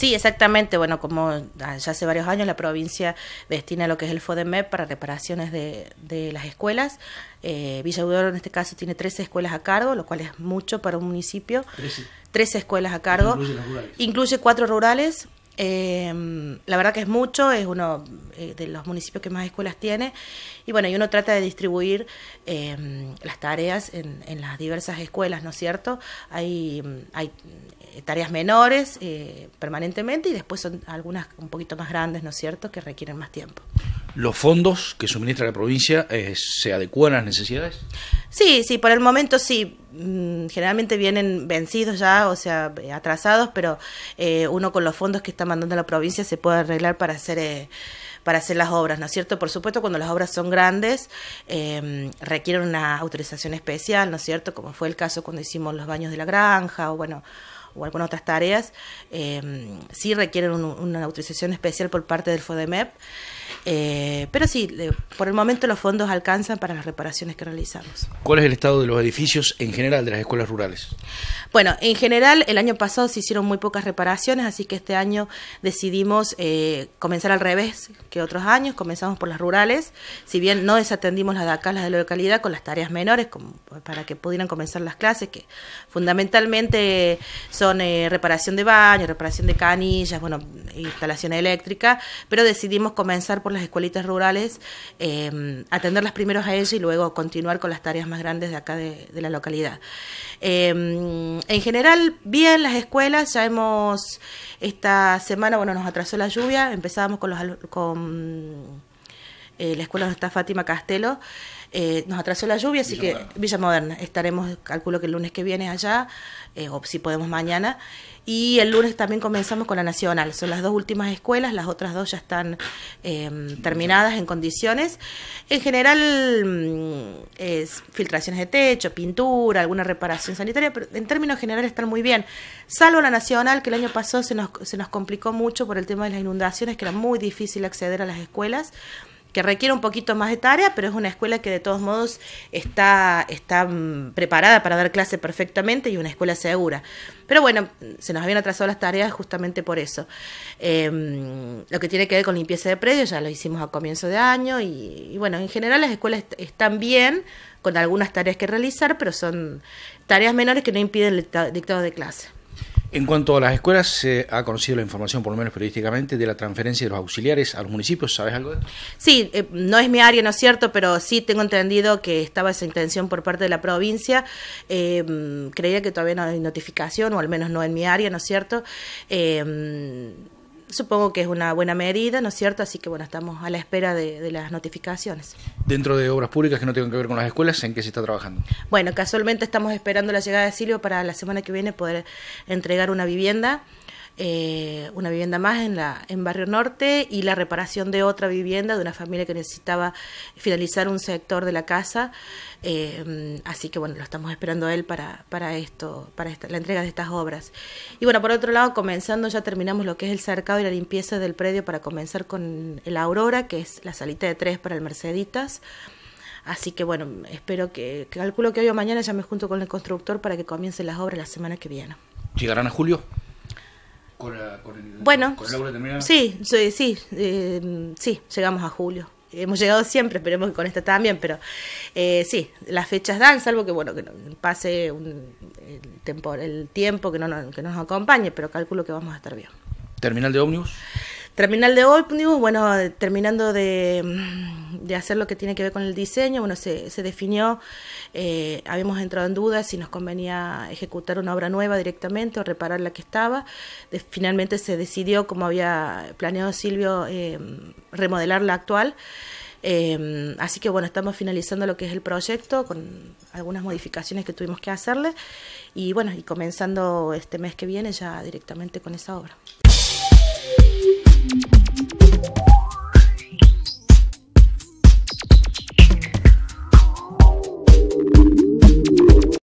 Sí, exactamente. Bueno, como ah, ya hace varios años la provincia destina lo que es el FODEMEP para reparaciones de, las escuelas. Eh, Villa en este caso tiene 13 escuelas a cargo, lo cual es mucho para un municipio. 13, escuelas a cargo. Incluye, incluye cuatro rurales. Eh, la verdad que es mucho, es uno eh, de los municipios que más escuelas tiene. Y bueno, y uno trata de distribuir em, las tareas en, en, las diversas escuelas, ¿no es cierto? Hay, mm, hay eh, tareas menores eh, permanentemente y después son algunas un poquito más grandes, ¿no es cierto?, que requieren más tiempo los fondos que suministra la provincia eh, se adecuan a las necesidades? Sí, sí, por el momento sí. Mm, generalmente vienen vencidos ya, o sea, eh, atrasados, pero eh, uno con los fondos que está mandando la provincia se puede arreglar para hacer... para hacer las obras, ¿no es cierto? Por supuesto, cuando las obras son grandes, em, requieren una autorización especial, ¿no es cierto? Como fue el caso cuando hicimos los baños de la granja o, bueno, o algunas otras tareas, em, sí requieren una autorización especial por parte del FODEMEP. Eh, pero sí, por el momento los fondos alcanzan para las reparaciones que realizamos. ¿Cuál es el estado de los edificios en general de las escuelas rurales? Bueno, en general el año pasado se hicieron muy pocas reparaciones, así que este año decidimos eh, comenzar al revés que otros años, comenzamos por las rurales, si bien no desatendimos las de acá, las de la localidad, con las tareas menores como para que pudieran comenzar las clases, que fundamentalmente son eh, reparación de baños reparación de canillas, bueno, instalación eléctrica, pero decidimos comenzar por las escuelitas rurales, em, atenderlas primero a ellos y luego continuar con las tareas más grandes de acá de, la localidad. Em, en general, bien las escuelas, ya hemos, esta semana, bueno, nos atrasó la lluvia, empezábamos con los... Con, eh, la escuela donde está Fátima Castelo, eh, nos atrasó la lluvia, así que Villa Moderna, estaremos, calculo que el lunes que viene allá, eh, o si podemos mañana. Y el lunes también comenzamos con la Nacional, son las dos últimas escuelas, las otras dos ya están em, terminadas en condiciones. En general, mm, es filtraciones de techo, pintura, alguna reparación sanitaria, pero en términos generales están muy bien, salvo la Nacional, que el año pasado se nos, se nos complicó mucho por el tema de las inundaciones, que era muy difícil acceder a las escuelas que requiere un poquito más de tarea, pero es una escuela que de todos modos está, está mm, preparada para dar clase perfectamente y una escuela segura. Pero bueno, se nos habían atrasado las tareas justamente por eso. Em, lo que tiene que ver con limpieza de predios ya lo hicimos a comienzo de año y, bueno, en general las escuelas están bien con algunas tareas que realizar, pero son tareas menores que no impiden el dictado de clase. En cuanto a las escuelas, se ha conocido la información, por lo menos periodísticamente, de la transferencia de los auxiliares a los municipios. ¿Sabes algo de eso? Sí, eh, no es mi área, no es cierto, pero sí tengo entendido que estaba esa intención por parte de la provincia. Eh, mm, creía que todavía no hay notificación, o al menos no en mi área, ¿no es cierto? Eh, mm, supongo que es una buena medida, ¿no es cierto? Así que bueno, estamos a la espera de, de, las notificaciones. Dentro de obras públicas que no tienen que ver con las escuelas, ¿en qué se está trabajando? Bueno, casualmente estamos esperando la llegada de Silvio para la semana que viene poder entregar una vivienda eh, una vivienda más en, la, en Barrio Norte y la reparación de otra vivienda de una familia que necesitaba finalizar un sector de la casa. Eh, así que bueno, lo estamos esperando a él para, para esto, para la entrega de estas obras. Y bueno, por otro lado, comenzando, ya terminamos lo que es el cercado y la limpieza del predio para comenzar con el Aurora, que es la salita de tres para el Merceditas. Así que bueno, espero que, calculo que hoy o mañana ya me junto con el constructor para que comiencen las obras la semana que viene. ¿Llegarán a julio? Con el, bueno, con sí, sí, eh, sí, llegamos a julio. Hemos llegado siempre, esperemos que con esta también, pero eh, sí, las fechas dan, salvo que bueno que pase un, el, el tiempo que que nos acompañe, pero calculo que vamos a estar bien. ¿Terminal de ómnibus? Terminal de ómnibus, bueno, terminando de mm, de hacer lo que tiene que ver con el diseño. Bueno, se, definió, eh, habíamos entrado en dudas si nos convenía ejecutar una obra nueva directamente o reparar la que estaba. finalmente se decidió, como había planeado Silvio, eh, remodelar la actual. Eh, así que bueno, estamos finalizando lo que es el proyecto con algunas modificaciones que tuvimos que hacerle y bueno, y comenzando este mes que viene ya directamente con esa obra.